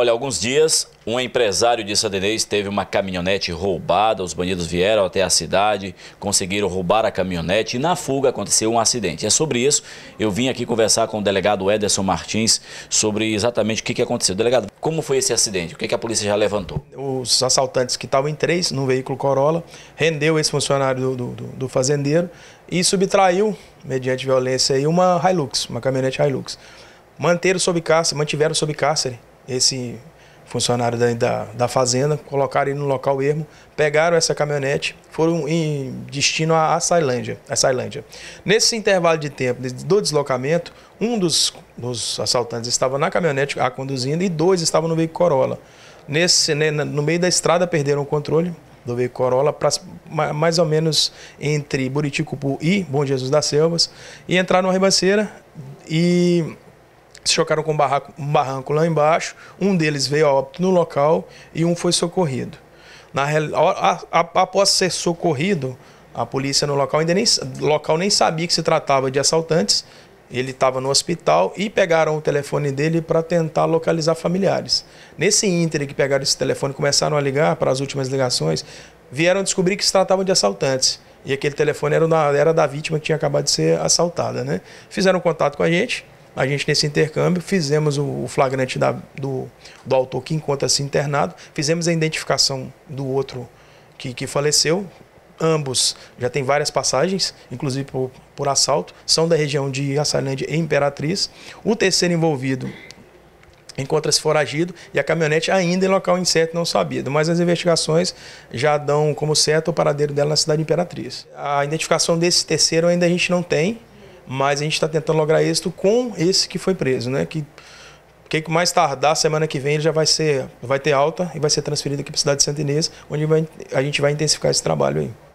Olha, alguns dias, um empresário de Sandinês teve uma caminhonete roubada. Os bandidos vieram até a cidade, conseguiram roubar a caminhonete e na fuga aconteceu um acidente. É sobre isso eu vim aqui conversar com o delegado Ederson Martins sobre exatamente o que, aconteceu. Delegado, como foi esse acidente? O que, que a polícia já levantou? Os assaltantes que estavam em três no veículo Corolla rendeu esse funcionário do, do, do fazendeiro e subtraiu, mediante violência, uma Hilux, uma caminhonete Hilux. Manteram sob cárcere, mantiveram sob cárcere esse funcionário da, da, da, fazenda, colocaram ele no local ermo, pegaram essa caminhonete, foram em destino à, à, Sailândia, à Sailândia. Nesse intervalo de tempo do deslocamento, um dos, dos assaltantes estava na caminhonete a conduzindo e dois estavam no veículo Corolla. Nesse, né, no meio da estrada perderam o controle do veículo Corolla, pra, mais ou menos entre Buriticupu e Bom Jesus das Selvas, e entraram na ribanceira e se chocaram com um barranco, um barranco lá embaixo, um deles veio a óbito no local e um foi socorrido. Na, a, a, após ser socorrido, a polícia no local ainda nem, local nem sabia que se tratava de assaltantes. Ele estava no hospital e pegaram o telefone dele para tentar localizar familiares. Nesse ínter que pegaram esse telefone, começaram a ligar para as últimas ligações, vieram descobrir que se tratavam de assaltantes. E aquele telefone era da, era da vítima que tinha acabado de ser assaltada, né? Fizeram contato com a gente, a gente, nesse intercâmbio, fizemos o flagrante da, do, do autor que encontra-se internado, fizemos a identificação do outro que, que faleceu. Ambos já têm várias passagens, inclusive por, por assalto, são da região de Açailândia e Imperatriz. O terceiro envolvido encontra-se foragido e a caminhonete ainda em local incerto não sabido, mas as investigações já dão como certo o paradeiro dela na cidade de Imperatriz. A identificação desse terceiro ainda a gente não tem, mas a gente está tentando lograr êxito com esse que foi preso, né? Que que mais tardar semana que vem ele já vai ser, vai ter alta e vai ser transferido aqui para a cidade de Santa Inês, onde vai, a gente vai intensificar esse trabalho aí.